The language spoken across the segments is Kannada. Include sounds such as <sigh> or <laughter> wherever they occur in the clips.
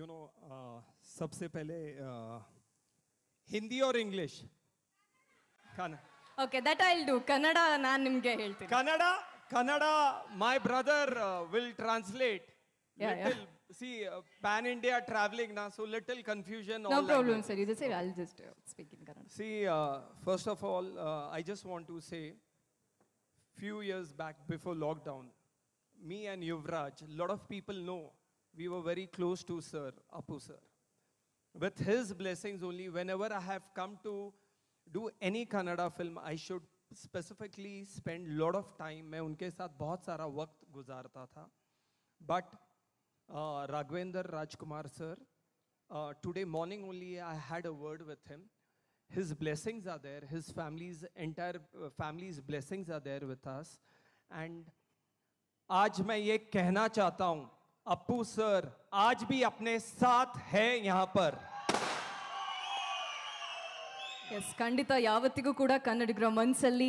यू नो सबसे पहले ಹಿಂದಿ और English Kannada okay that I will do Kannada ನಾನು ನಿಮಗೆ ಹೇಳ್ತೀನಿ Kannada Kannada my brother will translate little see pan India travelling ನಾ so little confusion no problem sir ಇದು sir I just speak in Kannada see first of all I just want to say few years back before lockdown me and Yuvraj, a lot of people know we were very close to Sir Apu Sir. With his blessings only, whenever I have come to do any Kannada film, I should specifically spend a lot of time. I had a lot of time with them. But uh, Rajkumar Sir, uh, today morning only I had a word with him. His blessings are there. His family's entire uh, family's blessings are there with us. And today I want to say Appu sir आज भी अपने साथ है यहाँ पर ಎಸ್ ಖಂಡಿತ ಯಾವತ್ತಿಗೂ ಕೂಡ ಕನ್ನಡಿಗರ ಮನಸ್ಸಲ್ಲಿ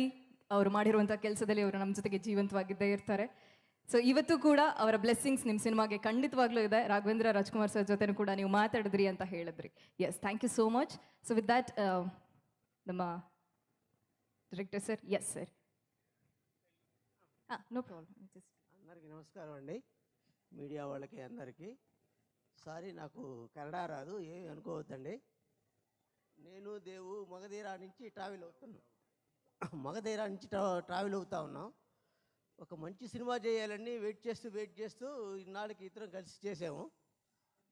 ಅವರು ಮಾಡಿರುವಂತಹ ಕೆಲಸದಲ್ಲಿ ಅವರು ನಮ್ಮ ಜೊತೆಗೆ ಜೀವಂತವಾಗಿದ್ದೇ ಇರ್ತಾರೆ ಸೊ ಇವತ್ತು ಕೂಡ ಅವರ ಬ್ಲೆಸ್ಸಿಂಗ್ಸ್ ನಿಮ್ಮ ಸಿನಿಮಾಗೆ ಖಂಡಿತವಾಗ್ಲೂ ಇದೆ ರಾಘವೇಂದ್ರ ರಾಜ್ಕುಮಾರ್ ಸರ್ ಜೊತೆನೂ ಕೂಡ ನೀವು ಮಾತಾಡಿದ್ರಿ ಅಂತ ಹೇಳಿದ್ರಿ yes thank you so much so with that ನಮ್ಮ director sir yes sir no problem అందరికీ మీడియా వాళ్ళకి అందరికీ సారీ నాకు కన్నడ రాదు ఏమి అనుకోవద్దండి నేను దేవు మగధీరా నుంచి ట్రావెల్ అవుతున్నాం మగధీరా నుంచి ట్రా ట్రావెల్ అవుతా ఉన్నాం ఒక మంచి సినిమా చేయాలని వెయిట్ చేస్తూ వెయిట్ చేస్తూ ఇన్నాళ్ళకి ఇద్దరం కలిసి చేసాము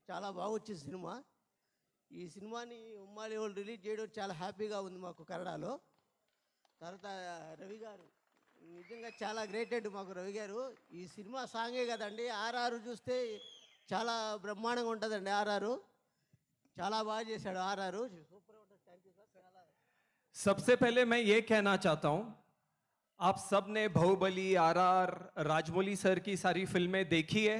చాలా బాగొచ్చింది సినిమా ఈ సినిమాని ఉమ్మాలి వాళ్ళు రిలీజ్ చేయడం చాలా హ్యాపీగా ఉంది మాకు కన్నడలో తర్వాత రవి గారు నిజంగా చాలా గ్రేట్ అండి మాకు రవి आर ఈ సినిమా సాంగే కదండి आर చూస్తే చాలా బ్రహ్మాండంగా आर ఆర్ఆర్ చాలా బాగా చేశాడు ఆర్ఆర్ सबसे पहले मैं ये कहना चाहता हूँ आप सब ने Baahubali R R Rajamouli sir की सारी फिल्में देखी है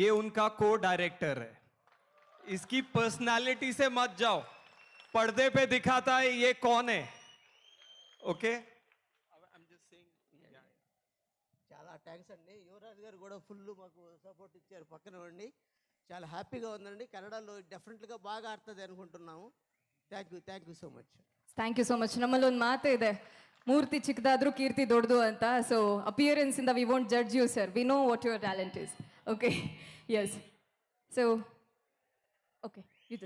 ये उनका को डायरेक्टर है इसकी पर्सनालिटी से मत जाओ पर्दे पे दिखाता है ये कौन है ओके okay? థ్యాంక్స్ అండి యువరాజ్ గారు కూడా ఫుల్ మాకు సపోర్ట్ ఇచ్చారు పక్కన ఉండి చాలా హ్యాపీగా ఉందండి కన్నడలో డెఫినెట్గా బాగా ఆడుతుంది అనుకుంటున్నాము thank you thank you so much thank you so much నమ్మలో మాతే ఇదే మూర్తి చిక్కదాదరు కీర్తి దొడ్దు అంత so appearance in the we won't judge you sir we know what your talent is okay yes so okay you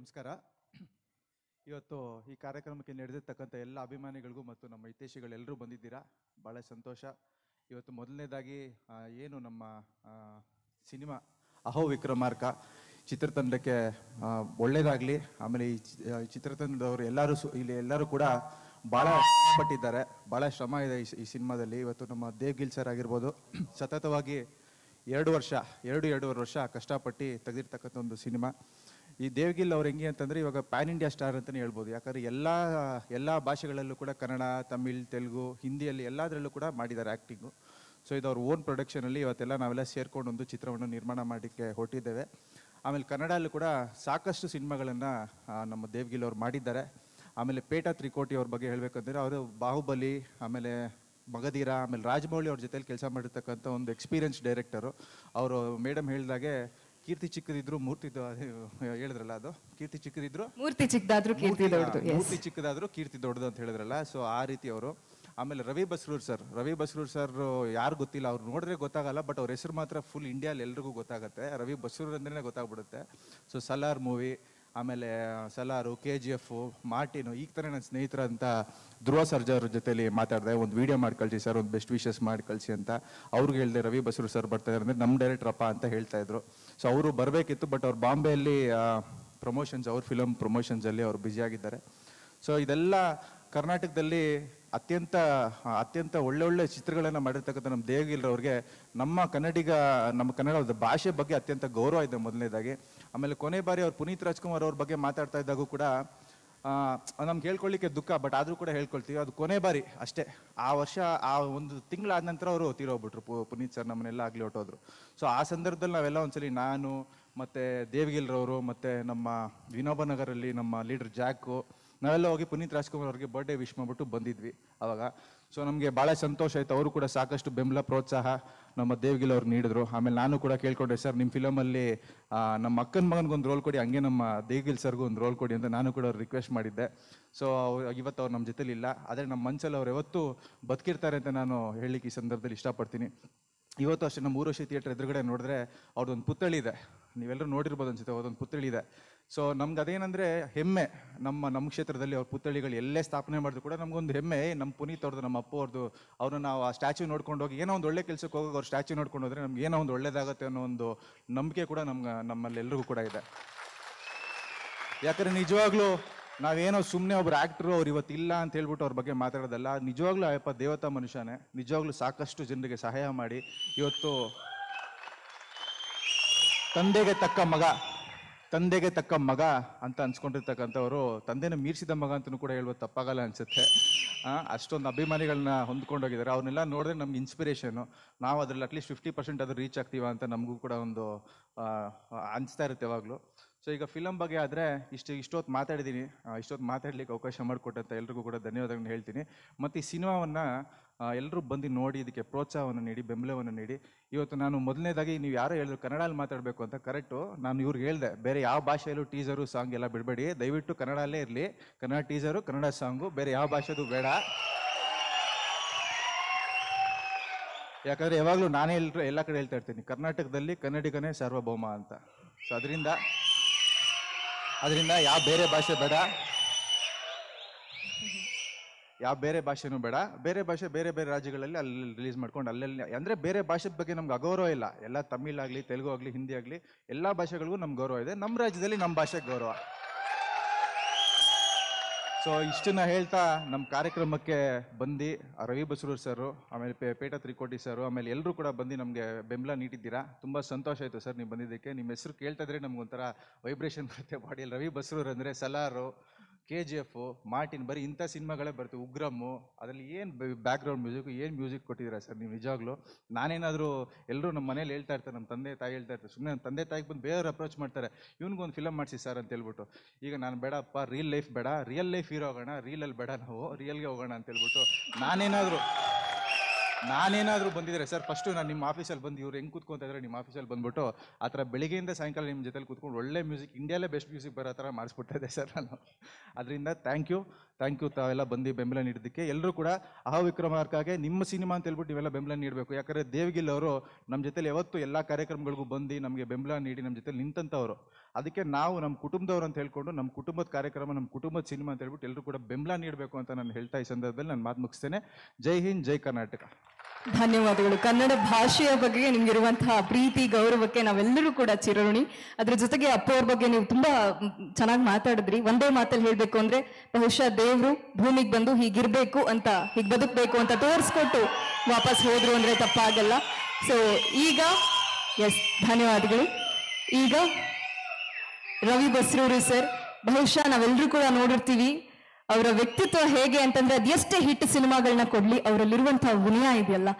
నమస్కారం ಇವತ್ತು ಈ ಕಾರ್ಯಕ್ರಮಕ್ಕೆ ನಡೆದಿರ್ತಕ್ಕಂಥ ಎಲ್ಲ ಅಭಿಮಾನಿಗಳಿಗೂ ಮತ್ತು ನಮ್ಮ ಹಿತೇಶಿಗಳೆಲ್ಲರೂ ಬಂದಿದ್ದೀರಾ ಭಾಳ ಸಂತೋಷ ಇವತ್ತು ಮೊದಲನೇದಾಗಿ ಏನು ನಮ್ಮ ಸಿನಿಮಾ ಅಹೋ ವಿಕ್ರಮಾರ್ಕ ಚಿತ್ರತಂಡಕ್ಕೆ ಒಳ್ಳೆಯದಾಗಲಿ ಆಮೇಲೆ ಈ ಚಿತ್ರತಂಡದವರು ಎಲ್ಲರೂ ಸು ಇಲ್ಲಿ ಎಲ್ಲರೂ ಕೂಡ ಭಾಳ ಪಟ್ಟಿದ್ದಾರೆ ಭಾಳ ಶ್ರಮ ಇದೆ ಈ ಸಿನಿಮಾದಲ್ಲಿ ಇವತ್ತು ನಮ್ಮ ದೇವ್ ಗಿಲ್ ಸರ್ ಆಗಿರ್ಬೋದು <clears throat> ಸತತವಾಗಿ ಎರಡು ವರ್ಷ ಎರಡು ಎರಡೂವರೆ ವರ್ಷ ಕಷ್ಟಪಟ್ಟು ತೆಗೆದಿರ್ತಕ್ಕಂಥ ಒಂದು ಸಿನಿಮಾ ಈ ದೇವಗಿಲ್ ಅವ್ರು ಹೆಂಗೆ ಅಂತಂದ್ರೆ ಇವಾಗ ಪ್ಯಾನ್ ಇಂಡಿಯಾ ಸ್ಟಾರ್ ಅಂತಲೇ ಹೇಳ್ಬೋದು ಯಾಕಂದ್ರೆ ಎಲ್ಲ ಎಲ್ಲ ಭಾಷೆಗಳಲ್ಲೂ ಕೂಡ ಕನ್ನಡ ತಮಿಳ್ ತೆಲುಗು ಹಿಂದಿಯಲ್ಲಿ ಎಲ್ಲದರಲ್ಲೂ ಕೂಡ ಮಾಡಿದ್ದಾರೆ ಆ್ಯಕ್ಟಿಂಗು ಸೊ ಇದು ಅವ್ರ ಓನ್ ಪ್ರೊಡಕ್ಷನಲ್ಲಿ ಇವತ್ತೆಲ್ಲ ನಾವೆಲ್ಲ ಸೇರ್ಕೊಂಡು ಒಂದು ಚಿತ್ರವನ್ನು ನಿರ್ಮಾಣ ಮಾಡಲಿಕ್ಕೆ ಹೊರಟಿದ್ದೇವೆ ಆಮೇಲೆ ಕನ್ನಡಲ್ಲೂ ಕೂಡ ಸಾಕಷ್ಟು ಸಿನಿಮಾಗಳನ್ನು ನಮ್ಮ ದೇವ್ಗಿಲ್ ಅವ್ರು ಮಾಡಿದ್ದಾರೆ ಆಮೇಲೆ ಪೇಟಾ ತ್ರಿಕೋಟಿ ಅವ್ರ ಬಗ್ಗೆ ಹೇಳಬೇಕಂದ್ರೆ ಅವರು ಬಾಹುಬಲಿ ಆಮೇಲೆ ಮಗಧೀರ ಆಮೇಲೆ ರಾಜಮೌಳಿ ಅವ್ರ ಜೊತೆಯಲ್ಲಿ ಕೆಲಸ ಮಾಡಿರ್ತಕ್ಕಂಥ ಒಂದು ಎಕ್ಸ್ಪೀರಿಯನ್ಸ್ ಡೈರೆಕ್ಟರು ಅವರು ಮೇಡಮ್ ಹೇಳಿದಾಗೆ ಕೀರ್ತಿ ಚಿಕ್ಕದಿದ್ರು ಮೂರ್ತಿ ಹೇಳಿದ್ರಲ್ಲ ಅದು ಕೀರ್ತಿ ಚಿಕ್ಕದಿದ್ರು ಮೂರ್ತಿ ಚಿಕ್ಕದಾದ್ರು ಕೀರ್ತಿ ದೊಡ್ಡದು ಮೂರ್ತಿ ಚಿಕ್ಕದಾದ್ರು ಕೀರ್ತಿ ದೊಡ್ಡದು ಅಂತ ಹೇಳಿದ್ರಲ್ಲ ಸೊ ಆ ರೀತಿ ಅವರು ಆಮೇಲೆ ರವಿ ಬಸ್ರೂರ್ ಸರ್ ರವಿ ಬಸ್ರೂರ್ ಸರ್ ಯಾರು ಗೊತ್ತಿಲ್ಲ ಅವ್ರು ನೋಡಿದ್ರೆ ಗೊತ್ತಾಗಲ್ಲ ಬಟ್ ಅವ್ರ ಹೆಸರು ಮಾತ್ರ ಫುಲ್ ಇಂಡಿಯಾಲಿ ಎಲ್ರಿಗೂ ಗೊತ್ತಾಗುತ್ತೆ ರವಿ ಬಸ್ರೂರ್ ಅಂದ್ರೆ ಗೊತ್ತಾಗ್ಬಿಡುತ್ತೆ ಸೊ ಸಲಾರ್ ಮೂವಿ ಆಮೇಲೆ Salaar K G F Martin ಈಗ ಥರ ನನ್ನ ಸ್ನೇಹಿತರಂತ ಧ್ರುವ ಸರ್ಜಾ ಅವ್ರ ಜೊತೆಲಿ ಮಾತಾಡಿದೆ ಒಂದು ವಿಡಿಯೋ ಮಾಡಿ ಕಳಿಸಿ ಸರ್ ಒಂದು ಬೆಸ್ಟ್ ವಿಶಸ್ ಮಾಡಿ ಕಳಿಸಿ ಅಂತ ಅವ್ರಿಗೆ ಹೇಳಿದೆ ರವಿ ಬಸ್ರೂರ್ ಸರ್ ಬರ್ತಾ ಇದಾರೆ ಅಂದರೆ ನಮ್ಮ ಡೈರೆಕ್ಟ್ರಪ್ಪ ಅಂತ ಹೇಳ್ತಾ ಇದ್ರು ಸೊ ಅವರು ಬರಬೇಕಿತ್ತು ಬಟ್ ಅವ್ರು ಬಾಂಬೆಯಲ್ಲಿ ಪ್ರಮೋಷನ್ಸ್ ಅವ್ರ ಫಿಲಮ್ ಪ್ರಮೋಷನ್ಸಲ್ಲಿ ಅವರು ಬ್ಯುಸಿಯಾಗಿದ್ದಾರೆ ಸೊ ಇದೆಲ್ಲ ಕರ್ನಾಟಕದಲ್ಲಿ ಅತ್ಯಂತ ಅತ್ಯಂತ ಒಳ್ಳೆ ಚಿತ್ರಗಳನ್ನು ಮಾಡಿರ್ತಕ್ಕಂಥ ನಮ್ಮ ದೇವಗಿಲ್ರವ್ರಿಗೆ ನಮ್ಮ ಕನ್ನಡಿಗ ನಮ್ಮ ಕನ್ನಡದ ಭಾಷೆ ಬಗ್ಗೆ ಅತ್ಯಂತ ಗೌರವ ಇದೆ ಮೊದಲನೇದಾಗಿ ಆಮೇಲೆ ಕೊನೆ ಬಾರಿ ಅವ್ರು ಪುನೀತ್ ರಾಜ್ಕುಮಾರ್ ಅವ್ರ ಬಗ್ಗೆ ಮಾತಾಡ್ತಾ ಇದ್ದಾಗೂ ಕೂಡ ನಮ್ಗೆ ಹೇಳ್ಕೊಳ್ಳಿಕ್ಕೆ ದುಃಖ ಬಟ್ ಆದರೂ ಕೂಡ ಹೇಳ್ಕೊಳ್ತೀವಿ ಅದು ಕೊನೆ ಬಾರಿ ಅಷ್ಟೇ ಆ ವರ್ಷ ಆ ಒಂದು ತಿಂಗಳಾದ ನಂತರ ಅವರು ತೀರೋಗ್ಬಿಟ್ರು ಪು ಪುನೀತ್ ಸರ್ ನಮ್ಮನೆಲ್ಲ ಆಗಲಿ ಹೊಟ್ಟೋದ್ರು ಸೊ ಆ ಸಂದರ್ಭದಲ್ಲಿ ನಾವೆಲ್ಲ ಒಂದ್ಸಲಿ ನಾನು ಮತ್ತು ದೇವಗಿಲ್ರವರು ಮತ್ತು ನಮ್ಮ ವಿನೋಬನಗರಲ್ಲಿ ನಮ್ಮ ಲೀಡರ್ ಜಾಕು ನಾವೆಲ್ಲ ಹೋಗಿ ಪುನೀತ್ ರಾಜ್ಕುಮಾರ್ ಅವ್ರಿಗೆ ಬರ್ಡೇ ವಿಶ್ ಮಾಡಿಬಿಟ್ಟು ಬಂದಿದ್ವಿ ಅವಾಗ ಸೊ ನಮಗೆ ಭಾಳ ಸಂತೋಷ ಆಯಿತು ಅವರು ಕೂಡ ಸಾಕಷ್ಟು ಬೆಂಬಲ ಪ್ರೋತ್ಸಾಹ ನಮ್ಮ ದೇವ್ಗಿಲ್ ಅವ್ರು ನೀಡಿದ್ರು ಆಮೇಲೆ ನಾನು ಕೂಡ ಕೇಳ್ಕೊಂಡೆ ಸರ್ ನಿಮ್ಮ ಫಿಲಮಲ್ಲಿ ನಮ್ಮ ಅಕ್ಕನ ಮಗನಿಗೊಂದು ರೋಲ್ ಕೊಡಿ ಹಂಗೆ ನಮ್ಮ ದೇವ್ಗಿಲ್ ಸರ್ಗೂ ಒಂದು ರೋಲ್ ಕೊಡಿ ಅಂತ ನಾನು ಕೂಡ ಅವ್ರು ರಿಕ್ವೆಸ್ಟ್ ಮಾಡಿದ್ದೆ ಸೊ ಇವತ್ತು ಅವ್ರು ನಮ್ಮ ಜೊತೆಲಿ ಇಲ್ಲ ಆದರೆ ನಮ್ಮ ಮನಸ್ಸಲ್ಲಿ ಅವ್ರು ಯಾವತ್ತೂ ಬದುಕಿರ್ತಾರೆ ಅಂತ ನಾನು ಹೇಳಲಿಕ್ಕೆ ಈ ಸಂದರ್ಭದಲ್ಲಿ ಇಷ್ಟಪಡ್ತೀನಿ ಇವತ್ತು ಅಷ್ಟೇ ನಮ್ಮ ವರ್ಷ ಥಿಯೇಟ್ರ್ ಎದುರುಗಡೆ ನೋಡಿದ್ರೆ ಅವ್ರದ್ದೊಂದು ಪುತ್ಥಳಿ ಇದೆ ನೀವೆಲ್ಲರೂ ನೋಡಿರ್ಬೋದು ಅನ್ಸುತ್ತೆ ಅವ್ರದ್ದೊಂದು ಪುತ್ಥಳಿ ಇದೆ ಸೊ ನಮ್ಗೆ ಅದೇನಂದರೆ ಹೆಮ್ಮೆ ನಮ್ಮ ನಮ್ಮ ಕ್ಷೇತ್ರದಲ್ಲಿ ಅವ್ರ ಪುತ್ಥಳಿಗಳು ಎಲ್ಲೇ ಸ್ಥಾಪನೆ ಮಾಡಿದ್ರು ಕೂಡ ನಮಗೊಂದು ಹೆಮ್ಮೆ ನಮ್ಮ ಪುನೀತ್ ಅವ್ರದ್ದು ನಮ್ಮ ಅಪ್ಪ ಅವ್ರದ್ದು ಅವ್ರನ್ನ ನಾವು ಆ ಸ್ಟ್ಯಾಚ್ಯೂ ನೋಡ್ಕೊಂಡು ಹೋಗಿ ಏನೋ ಒಂದು ಒಳ್ಳೆ ಕೆಲಸಕ್ಕೆ ಹೋಗೋ ಅವ್ರ ಸ್ಟ್ಯಾಚ್ಯೂ ನೋಡ್ಕೊಂಡು ಹೋದ್ರೆ ನಮ್ಗೆ ಏನೋ ಒಂದು ಒಳ್ಳೇದಾಗತ್ತೆ ಅನ್ನೋ ಒಂದು ನಂಬಿಕೆ ಕೂಡ ನಮ್ಗೆ ನಮ್ಮಲ್ಲಿ ಕೂಡ ಇದೆ ಯಾಕಂದ್ರೆ ನಿಜವಾಗ್ಲೂ ನಾವೇನೋ ಸುಮ್ಮನೆ ಒಬ್ರು ಆ್ಯಕ್ಟ್ರು ಅವ್ರು ಇವತ್ತಿಲ್ಲ ಅಂತ ಹೇಳ್ಬಿಟ್ಟು ಅವ್ರ ಬಗ್ಗೆ ಮಾತಾಡೋದಲ್ಲ ನಿಜವಾಗ್ಲೂ ಆಯಪ್ಪ ದೇವತಾ ಮನುಷ್ಯನೇ ನಿಜವಾಗ್ಲೂ ಸಾಕಷ್ಟು ಜನರಿಗೆ ಸಹಾಯ ಮಾಡಿ ಇವತ್ತು ತಂದೆಗೆ ತಕ್ಕ ಮಗ ತಂದೆಗೆ ತಕ್ಕ ಮಗ ಅಂತ ಅನ್ಸ್ಕೊಂಡಿರ್ತಕ್ಕಂಥವ್ರು ತಂದೆನ ಮೀರಿಸಿದ ಮಗ ಅಂತಲೂ ಕೂಡ ಹೇಳ್ಬೋದು ತಪ್ಪಾಗಲ್ಲ ಅನ್ಸುತ್ತೆ ಅಷ್ಟೊಂದು ಅಭಿಮಾನಿಗಳನ್ನ ಹೊಂದ್ಕೊಂಡೋಗಿದ್ದಾರೆ ಅವನ್ನೆಲ್ಲ ನೋಡಿದ್ರೆ ನಮ್ಗೆ ಇನ್ಸ್ಪಿರೇಷನು ನಾವು ಅದರಲ್ಲಿ ಅಟ್ಲೀಸ್ಟ್ ಫಿಫ್ಟಿ ಪರ್ಸೆಂಟ್ ಅದು ರೀಚ್ ಆಗ್ತೀವ ಅಂತ ನಮಗೂ ಕೂಡ ಒಂದು ಅನಿಸ್ತಾ ಇರುತ್ತೆ ಯಾವಾಗಲೂ ಸೊ ಈಗ ಫಿಲಮ್ ಬಗ್ಗೆ ಆದರೆ ಇಷ್ಟು ಇಷ್ಟೊತ್ತು ಮಾತಾಡಿದ್ದೀನಿ ಇಷ್ಟೊತ್ತು ಮಾತಾಡ್ಲಿಕ್ಕೆ ಅವಕಾಶ ಮಾಡಿಕೊಟ್ಟಂತ ಎಲ್ರಿಗೂ ಕೂಡ ಧನ್ಯವಾದಗಳನ್ನ ಹೇಳ್ತೀನಿ ಮತ್ತು ಈ ಸಿನಿಮಾವನ್ನು ಎಲ್ಲರೂ ಬಂದು ನೋಡಿ ಇದಕ್ಕೆ ಪ್ರೋತ್ಸಾಹವನ್ನು ನೀಡಿ ಬೆಂಬಲವನ್ನು ನೀಡಿ ಇವತ್ತು ನಾನು ಮೊದಲನೇದಾಗಿ ನೀವು ಯಾರೋ ಹೇಳಿದ್ರು ಕನ್ನಡಲ್ಲಿ ಮಾತಾಡಬೇಕು ಅಂತ ಕರೆಕ್ಟು ನಾನು ಇವ್ರಿಗೆ ಹೇಳಿದೆ ಬೇರೆ ಯಾವ ಭಾಷೆಯಲ್ಲೂ ಟೀಸರು ಸಾಂಗ್ ಎಲ್ಲ ಬಿಡಬೇಡಿ ದಯವಿಟ್ಟು ಕನ್ನಡಲ್ಲೇ ಇರಲಿ ಕನ್ನಡ ಟೀಸರು ಕನ್ನಡ ಸಾಂಗು ಬೇರೆ ಯಾವ ಭಾಷೆದು ಬೇಡ ಯಾಕಂದರೆ ಯಾವಾಗಲೂ ನಾನೇ ಎಲ್ಲರೂ ಎಲ್ಲ ಕಡೆ ಹೇಳ್ತಾ ಇರ್ತೀನಿ ಕರ್ನಾಟಕದಲ್ಲಿ ಕನ್ನಡಿಗನೇ ಸಾರ್ವಭೌಮ ಅಂತ ಸೊ ಅದರಿಂದ ಅದರಿಂದ ಯಾವ ಬೇರೆ ಭಾಷೆ ಬೇಡ ಯಾವ ಬೇರೆ ಭಾಷೆನೂ ಬೇಡ ಬೇರೆ ಭಾಷೆ ಬೇರೆ ಬೇರೆ ರಾಜ್ಯಗಳಲ್ಲಿ ಅಲ್ಲಿ ರಿಲೀಸ್ ಮಾಡ್ಕೊಂಡು ಅಲ್ಲಲ್ಲಿ ಅಂದರೆ ಬೇರೆ ಭಾಷೆ ಬಗ್ಗೆ ನಮ್ಗೆ ಅಗೌರವ ಇಲ್ಲ ಎಲ್ಲ ಆಗಲಿ ತೆಲುಗು ಆಗಲಿ ಹಿಂದಿ ಆಗಲಿ ಎಲ್ಲ ಭಾಷೆಗಳಿಗೂ ನಮ್ಗೆ ಗೌರವ ಇದೆ ನಮ್ಮ ರಾಜ್ಯದಲ್ಲಿ ನಮ್ಮ ಭಾಷೆಗೆ ಗೌರವ ಸೊ ಇಷ್ಟನ್ನ ಹೇಳ್ತಾ ನಮ್ಮ ಕಾರ್ಯಕ್ರಮಕ್ಕೆ ಬಂದು ರವಿ ಬಸರೂರ್ ಸರು ಆಮೇಲೆ ಪೇ ಪೇಟ ತ್ರಿಕೋಟಿ ಸರು ಆಮೇಲೆ ಎಲ್ಲರೂ ಕೂಡ ಬಂದು ನಮಗೆ ಬೆಂಬಲ ನೀಡಿದ್ದೀರಾ ತುಂಬ ಸಂತೋಷ ಆಯಿತು ಸರ್ ನೀವು ಬಂದಿದ್ದಕ್ಕೆ ನಿಮ್ಮ ಹೆಸರು ಕೇಳ್ತಾ ಇದ್ರೆ ನಮಗೊಂಥರ ವೈಬ್ರೇಷನ್ ಬರುತ್ತೆ ಬಾಡಿಯಲ್ಲಿ ರವಿ ಬಸರೂರ್ ಅಂದರೆ Salaar K G F Martin ಬರೀ ಇಂಥ ಸಿನಿಮಾಗಳೇ ಬರ್ತವೆ ಉಗ್ರಮ್ಮು ಅದರಲ್ಲಿ ಏನು ಬ್ಯಾಕ್ಗ್ರೌಂಡ್ ಮ್ಯೂಸಿಕ್ ಏನು ಮ್ಯೂಸಿಕ್ ಕೊಟ್ಟಿದ್ದೀರಾ ಸರ್ ನೀವು ನಿಜವಾಗ್ಲೂ ನಾನೇನಾದರೂ ಎಲ್ಲರೂ ನಮ್ಮ ಮನೇಲಿ ಹೇಳ್ತಾ ಇರ್ತಾರೆ ನಮ್ಮ ತಂದೆ ತಾಯಿ ಹೇಳ್ತಾ ಇರ್ತಾರೆ ಸುಮ್ಮನೆ ನಮ್ಮ ತಂದೆ ತಾಯಿಗೆ ಬಂದು ಬೇರೆಯವ್ರು ಅಪ್ರೋಚ್ ಮಾಡ್ತಾರೆ ಇವ್ನಿಗೊಂದು ಫಿಲಮ್ ಮಾಡಿಸಿ ಸರ್ ಅಂತ ಹೇಳ್ಬಿಟ್ಟು ಈಗ ನಾನು ಬೇಡಪ್ಪ ರಿಯಲ್ ಲೈಫ್ ಬೇಡ ರಿಯಲ್ ಲೈಫ್ ಹೀರೋ ಹೋಗೋಣ ರಿಯಲಲ್ಲಿ ಬೇಡ ನಾವು ರಿಯಲ್ಗೆ ಹೋಗೋಣ ಅಂತ ಹೇಳ್ಬಿಟ್ಟು ನಾನೇನಾದರೂ ನಾನೇನಾದರೂ ಬಂದಿದ್ರೆ ಸರ್ ಫಸ್ಟು ನಾನು ನಿಮ್ಮ ಆಫೀಸಲ್ಲಿ ಬಂದು ಇವ್ರು ಹೆಂಗೆ ಕೂತ್ಕೊಂತ ಇದ್ದಾರೆ ನಿಮ್ಮ ಆಫೀಸಲ್ಲಿ ಬಂದ್ಬಿಟ್ಟು ಆ ಥರ ಬೆಳಿಗ್ಗೆಯಿಂದ ಸಾಯಂಕಾಲ ನಿಮ್ಮ ಜೊತೆಲಿ ಕೂತ್ಕೊಂಡು ಒಳ್ಳೆ ಮ್ಯೂಸಿಕ್ ಇಂಡಿಯಾಲೇ ಬೆಸ್ಟ್ ಮ್ಯೂಸಿಕ್ ಬರೋ ಥರ ಮಾಡಿಸ್ಬಿಟ್ಟಿದೆ ಸರ್ ನಾನು ಅದರಿಂದ ಥ್ಯಾಂಕ್ ಯು ಥ್ಯಾಂಕ್ ಯು ತಾವೆಲ್ಲ ಬಂದು ಬೆಂಬಲ ನೀಡಿದ್ದಕ್ಕೆ ಎಲ್ಲರೂ ಕೂಡ ಅಹ ವಿಕ್ರಮಾರ್ಕಾಗೆ ನಿಮ್ಮ ಸಿನಿಮಾ ಅಂತ ಹೇಳ್ಬಿಟ್ಟು ನೀವೆಲ್ಲ ಬೆಂಬಲ ನೀಡಬೇಕು ಯಾಕಂದರೆ ದೇವಗಿಲ್ ಅವರು ನಮ್ಮ ಜೊತೆಲಿ ಯಾವತ್ತು ಎಲ್ಲ ಕಾರ್ಯಕ್ರಮಗಳಿಗೂ ಬಂದು ನಮಗೆ ಬೆಂಬಲ ನೀಡಿ ನಮ್ಮ ಜೊತೆಲಿ ನಿಂತಂಥವ್ರು ಅದಕ್ಕೆ ನಾವು ನಮ್ಮ ಕುಟುಂಬದವ್ರು ಅಂತ ಹೇಳ್ಕೊಂಡು ನಮ್ಮ ಕುಟುಂಬದ ಕಾರ್ಯಕ್ರಮ ನಮ್ಮ ಕುಟುಂಬದ ಸಿನಿಮಾ ಅಂತ ಹೇಳ್ಬಿಟ್ಟು ಎಲ್ಲರೂ ಕೂಡ ಬೆಂಬಲ ನೀಡಬೇಕು ಅಂತ ನಾನು ಹೇಳ್ತಾ ಈ ಸಂದರ್ಭದಲ್ಲಿ ನಾನು ಮಾತು ಮುಗಿಸ್ತೇನೆ ಜೈ ಹಿಂದ್ ಜೈ ಕರ್ನಾಟಕ ಧನ್ಯವಾದಗಳು ಕನ್ನಡ ಭಾಷೆಯ ಬಗ್ಗೆ ನಿಮ್ಗಿರುವಂತಹ ಪ್ರೀತಿ ಗೌರವಕ್ಕೆ ನಾವೆಲ್ಲರೂ ಕೂಡ ಚಿರಋಣಿ ಅದ್ರ ಜೊತೆಗೆ ಅಪ್ಪ ಬಗ್ಗೆ ನೀವು ತುಂಬಾ ಚೆನ್ನಾಗಿ ಮಾತಾಡಿದ್ರಿ ಒಂದೇ ಮಾತಲ್ಲಿ ಹೇಳ್ಬೇಕು ಅಂದ್ರೆ ಬಹುಶಃ ದೇವ್ರು ಭೂಮಿಗೆ ಬಂದು ಹೀಗಿರ್ಬೇಕು ಅಂತ ಹೀಗೆ ಬದುಕಬೇಕು ಅಂತ ತೋರಿಸ್ಕೊಟ್ಟು ವಾಪಸ್ ಹೋದ್ರು ಅಂದ್ರೆ ತಪ್ಪಾಗಲ್ಲ ಸೊ ಈಗ ಎಸ್ ಧನ್ಯವಾದಗಳು ಈಗ ರವಿ ಬಸ್ರೂರು ಸರ್ ಬಹುಶಃ ನಾವೆಲ್ಲರೂ ಕೂಡ ನೋಡಿರ್ತೀವಿ ಅವರ ವ್ಯಕ್ತಿತ್ವ ಹೇಗೆ ಅಂತಂದ್ರೆ ಅದೆಷ್ಟೇ ಹಿಟ್ ಸಿನಿಮಾಗಳನ್ನ ಕೊಡ್ಲಿ ಅವರಲ್ಲಿರುವಂತಹ ವಿನಯ ಇದೆಯಲ್ಲ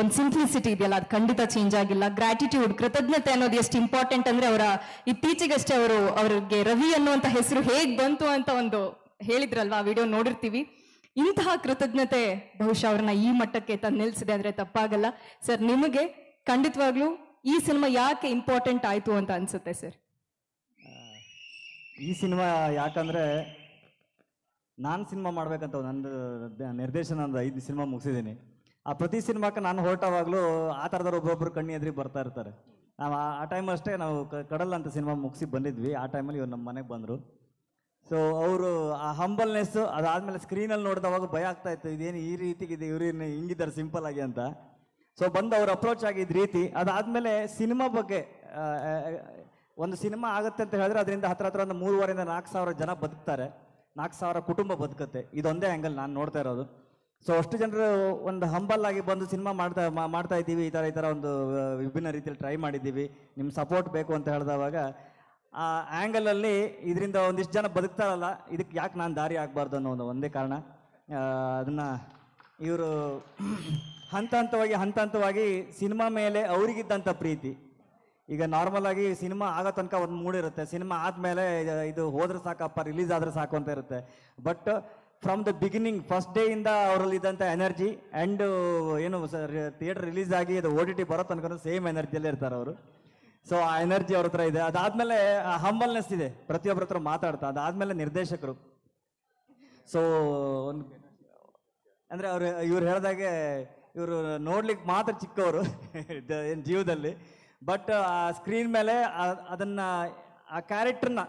ಒಂದು ಸಿಂಪ್ಲಿಸಿಟಿ ಇದೆಯಲ್ಲ ಅದು ಖಂಡಿತ ಚೇಂಜ್ ಆಗಿಲ್ಲ ಗ್ರಾಟಿಟ್ಯೂಡ್ ಕೃತಜ್ಞತೆ ಅನ್ನೋದು ಎಷ್ಟು ಇಂಪಾರ್ಟೆಂಟ್ ಅಂದ್ರೆ ಅವರ ಇತ್ತೀಚೆಗಷ್ಟೇ ಅವರು ಅವರಿಗೆ ರವಿ ಅನ್ನುವಂಥ ಹೆಸರು ಹೇಗ್ ಬಂತು ಅಂತ ಒಂದು ಹೇಳಿದ್ರಲ್ವಾ ವಿಡಿಯೋ ನೋಡಿರ್ತೀವಿ ಇಂತಹ ಕೃತಜ್ಞತೆ ಬಹುಶಃ ಅವ್ರನ್ನ ಈ ಮಟ್ಟಕ್ಕೆ ತಂದು ನಿಲ್ಸಿದೆ ಅಂದ್ರೆ ತಪ್ಪಾಗಲ್ಲ ಸರ್ ನಿಮಗೆ ಖಂಡಿತವಾಗ್ಲೂ ಈ ಸಿನಿಮಾ ಯಾಕೆ ಇಂಪಾರ್ಟೆಂಟ್ ಆಯ್ತು ಅಂತ ಅನ್ಸುತ್ತೆ ಸರ್ ಈ ಸಿನಿಮಾ ಯಾಕಂದ್ರೆ ನಾನು ಸಿನಿಮಾ ಮಾಡಬೇಕಂತ ನಂದು ನಿರ್ದೇಶನ ಒಂದು ಐದು ಸಿನಿಮಾ ಮುಗಿಸಿದ್ದೀನಿ ಆ ಪ್ರತಿ ಸಿನಿಮಾಕ್ಕೆ ನಾನು ಹೊರಟವಾಗಲೂ ಆ ಥರದವ್ರು ಒಬ್ಬೊಬ್ಬರು ಕಣ್ಣಿ ಎದ್ರಿ ಬರ್ತಾ ಇರ್ತಾರೆ ನಾವು ಆ ಟೈಮ್ ಅಷ್ಟೇ ನಾವು ಕಡಲ್ ಅಂತ ಸಿನಿಮಾ ಮುಗಿಸಿ ಬಂದಿದ್ವಿ ಆ ಟೈಮಲ್ಲಿ ಇವರು ನಮ್ಮ ಮನೆಗೆ ಬಂದರು ಸೊ ಅವರು ಆ ಹಂಬಲ್ನೆಸ್ಸು ಅದಾದಮೇಲೆ ಸ್ಕ್ರೀನಲ್ಲಿ ನೋಡಿದವಾಗ ಭಯ ಆಗ್ತಾ ಇತ್ತು ಇದೇನು ಈ ರೀತಿಗಿದೆ ಇವ್ರಿ ಹಿಂಗಿದ್ದಾರೆ ಸಿಂಪಲ್ ಆಗಿ ಅಂತ ಸೊ ಬಂದು ಅವ್ರು ಅಪ್ರೋಚ್ ಆಗಿದ್ದ ರೀತಿ ಅದಾದಮೇಲೆ ಸಿನಿಮಾ ಬಗ್ಗೆ ಒಂದು ಸಿನಿಮಾ ಆಗುತ್ತೆ ಅಂತ ಹೇಳಿದ್ರೆ ಅದರಿಂದ ಹತ್ರ ಹತ್ರ ಒಂದು ಮೂರುವರೆಯಿಂದ ನಾಲ್ಕು ಸಾವಿರ ಜನ ಬದುಕ್ತಾರೆ ನಾಲ್ಕು ಸಾವಿರ ಕುಟುಂಬ ಬದುಕುತ್ತೆ ಇದೊಂದೇ ಆ್ಯಂಗಲ್ ನಾನು ನೋಡ್ತಾ ಇರೋದು ಸೊ ಅಷ್ಟು ಜನರು ಒಂದು ಹಂಬಲ್ಲಾಗಿ ಆಗಿ ಬಂದು ಸಿನಿಮಾ ಮಾಡ್ತಾ ಮಾಡ್ತಾ ಇದ್ದೀವಿ ಈ ಥರ ಈ ಥರ ಒಂದು ವಿಭಿನ್ನ ರೀತಿಯಲ್ಲಿ ಟ್ರೈ ಮಾಡಿದ್ದೀವಿ ನಿಮ್ಮ ಸಪೋರ್ಟ್ ಬೇಕು ಅಂತ ಹೇಳಿದವಾಗ ಆ ಆ್ಯಂಗಲಲ್ಲಿ ಇದರಿಂದ ಒಂದಿಷ್ಟು ಜನ ಬದುಕ್ತಾರಲ್ಲ ಇದಕ್ಕೆ ಯಾಕೆ ನಾನು ದಾರಿ ಆಗಬಾರ್ದು ಅನ್ನೋ ಒಂದು ಒಂದೇ ಕಾರಣ ಅದನ್ನು ಇವರು ಹಂತ ಹಂತವಾಗಿ ಹಂತ ಹಂತವಾಗಿ ಸಿನಿಮಾ ಮೇಲೆ ಅವರಿಗಿದ್ದಂಥ ಪ್ರೀತಿ ಈಗ ನಾರ್ಮಲ್ ಆಗಿ ಸಿನಿಮಾ ಆಗೋ ತನಕ ಒಂದು ಮೂಡಿರುತ್ತೆ ಸಿನಿಮಾ ಆದಮೇಲೆ ಇದು ಹೋದ್ರೆ ಸಾಕಪ್ಪ ರಿಲೀಸ್ ಆದರೆ ಸಾಕು ಅಂತ ಇರುತ್ತೆ but from the beginning first day ಇಂದ ಅವರಲ್ಲಿ ಇದ್ದಂಥ ಎನರ್ಜಿ ಆ್ಯಂಡ್ ಏನು ಥಿಯೇಟರ್ ರಿಲೀಸ್ ಆಗಿ ಅದು ಓ ಟಿ ಟಿ ಬರೋ ತನಕ ಸೇಮ್ ಎನರ್ಜಿಯಲ್ಲಿ ಇರ್ತಾರೆ ಅವರು ಸೊ ಆ ಎನರ್ಜಿ ಅವ್ರ ಹತ್ರ ಇದೆ ಅದಾದಮೇಲೆ ಹಂಬಲ್ನೆಸ್ ಇದೆ ಪ್ರತಿಯೊಬ್ಬರ ಹತ್ರ ಮಾತಾಡ್ತಾ ಅದಾದಮೇಲೆ ನಿರ್ದೇಶಕರು ಸೊ ಒಂದು ಅಂದರೆ ಅವರು ಇವ್ರು ಹೇಳಿದಾಗೆ ಇವರು ನೋಡ್ಲಿಕ್ಕೆ ಮಾತ್ರ ಚಿಕ್ಕವರು <laughs> ಏನು ಜೀವದಲ್ಲಿ ಬಟ್ ಆ ಸ್ಕ್ರೀನ್ ಮೇಲೆ ಅದನ್ನ ಆ ಕ್ಯಾರೆಕ್ಟರ್ನ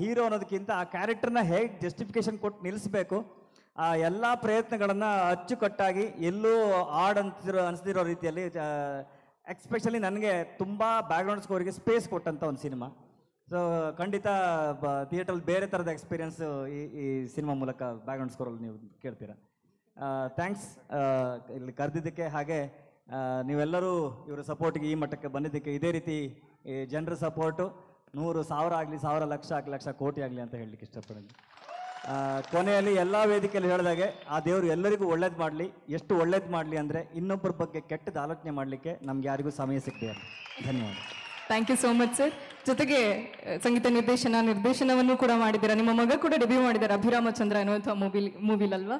ಹೀರೋ ಅನ್ನೋದಕ್ಕಿಂತ ಆ ಕ್ಯಾರೆಕ್ಟರ್ನ ಹೇಗೆ ಜಸ್ಟಿಫಿಕೇಶನ್ ಕೊಟ್ಟು ನಿಲ್ಲಿಸಬೇಕು ಆ ಎಲ್ಲ ಪ್ರಯತ್ನಗಳನ್ನು ಅಚ್ಚುಕಟ್ಟಾಗಿ ಎಲ್ಲೂ ಆಡ್ ಅಂತಿರೋ ಅನಿಸ್ತಿರೋ ರೀತಿಯಲ್ಲಿ ಎಕ್ಸ್ಪೆಷಲಿ ನನಗೆ ತುಂಬ ಬ್ಯಾಕ್ಗ್ರೌಂಡ್ ಸ್ಕೋರಿಗೆ ಸ್ಪೇಸ್ ಕೊಟ್ಟಂಥ ಒಂದು ಸಿನಿಮಾ ಸೊ ಖಂಡಿತ ಥಿಯೇಟ್ರಲ್ಲಿ ಬೇರೆ ಥರದ ಎಕ್ಸ್ಪೀರಿಯನ್ಸ್ ಈ ಈ ಸಿನಿಮಾ ಮೂಲಕ ಬ್ಯಾಕ್ಗ್ರೌಂಡ್ ಸ್ಕೋರಲ್ಲಿ ನೀವು ಕೇಳ್ತೀರಾ ಥ್ಯಾಂಕ್ಸ್ ಇಲ್ಲಿ ಕರೆದಿದ್ದಕ್ಕೆ ಹಾಗೆ ನೀವೆಲ್ಲರೂ ಇವರ ಸಪೋರ್ಟ್ಗೆ ಈ ಮಟ್ಟಕ್ಕೆ ಬಂದಿದ್ದಕ್ಕೆ ಇದೇ ರೀತಿ ಈ ಜನರ ಸಪೋರ್ಟು ನೂರು ಸಾವಿರ ಆಗಲಿ ಸಾವಿರ ಲಕ್ಷ ಆಗಲಿ ಲಕ್ಷ ಕೋಟಿ ಆಗಲಿ ಅಂತ ಹೇಳಲಿಕ್ಕೆ ಇಷ್ಟಪಡೋದು ಕೊನೆಯಲ್ಲಿ ಎಲ್ಲ ವೇದಿಕೆಯಲ್ಲಿ ಹೇಳಿದಾಗೆ ಆ ದೇವರು ಎಲ್ಲರಿಗೂ ಒಳ್ಳೇದು ಮಾಡಲಿ ಎಷ್ಟು ಒಳ್ಳೇದು ಮಾಡಲಿ ಅಂದರೆ ಇನ್ನೊಬ್ಬರ ಬಗ್ಗೆ ಕೆಟ್ಟದ್ದು ಆಲೋಚನೆ ಮಾಡಲಿಕ್ಕೆ ನಮ್ಗೆ ಯಾರಿಗೂ ಸಮಯ ಸಿಕ್ಕಿದೆ ಧನ್ಯವಾದ thank you so much sir ಜೊತೆಗೆ ಸಂಗೀತ ನಿರ್ದೇಶನ ನಿರ್ದೇಶನವನ್ನು ಕೂಡ ಮಾಡಿದ್ದೀರಾ ನಿಮ್ಮ ಮಗ ಕೂಡ ಡೆಬ್ಯೂ ಮಾಡಿದ್ದಾರೆ ಅಭಿರಾಮಚಂದ್ರ ಎನ್ನುವಂಥ ಮೂವಿ ಮೂವಿಲಲ್ವಾ